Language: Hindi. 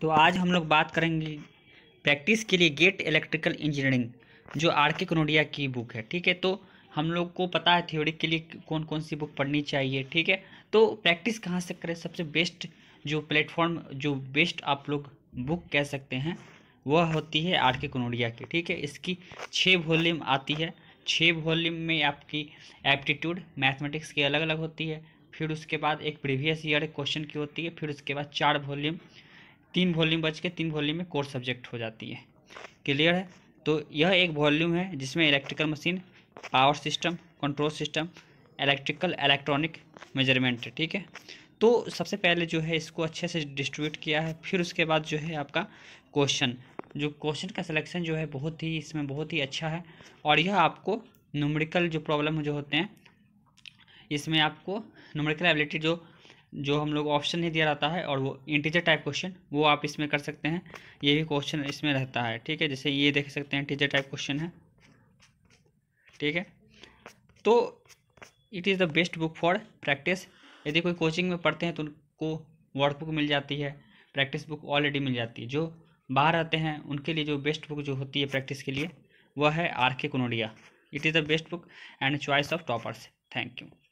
तो आज हम लोग बात करेंगे प्रैक्टिस के लिए गेट इलेक्ट्रिकल इंजीनियरिंग जो आर के कनोडिया की बुक है ठीक है तो हम लोग को पता है थ्योरी के लिए कौन कौन सी बुक पढ़नी चाहिए ठीक है तो प्रैक्टिस कहाँ से करें सबसे बेस्ट जो प्लेटफॉर्म जो बेस्ट आप लोग बुक कह सकते हैं वह होती है आर के कनोडिया की ठीक है इसकी छः वॉल्यूम आती है छः वॉल्यूम में आपकी एप्टीट्यूड मैथमेटिक्स की अलग अलग होती है फिर उसके बाद एक प्रीवियस ईयर क्वेश्चन की होती है फिर उसके बाद चार वॉल्यूम तीन वॉल्यूम बच के तीन वॉल्यूम में कोर सब्जेक्ट हो जाती है क्लियर है तो यह एक वॉल्यूम है जिसमें electrical machine power system control system electrical electronic measurement ठीक है तो सबसे पहले जो है इसको अच्छे से डिस्ट्रीब्यूट किया है फिर उसके बाद जो है आपका क्वेश्चन जो क्वेश्चन का सिलेक्शन जो है बहुत ही इसमें बहुत ही अच्छा है और यह आपको नूमरिकल जो प्रॉब्लम जो होते हैं इसमें आपको नुमरिकल एबिलिटी जो जो हम लोग ऑप्शन ही दिया रहता है और वो इंटीजर टाइप क्वेश्चन वो आप इसमें कर सकते हैं ये भी क्वेश्चन इसमें रहता है ठीक है जैसे ये देख सकते हैं इंटीजर टाइप क्वेश्चन है ठीक है तो it is the best book for practice यदि कोई कोचिंग में पढ़ते हैं तो उनको वर्कबुक मिल जाती है प्रैक्टिस बुक ऑलरेडी मिल जाती है जो बाहर आते हैं उनके लिए जो बेस्ट बुक जो होती है प्रैक्टिस के लिए वह है R K Kanodia it is the best book and choice of toppers thank you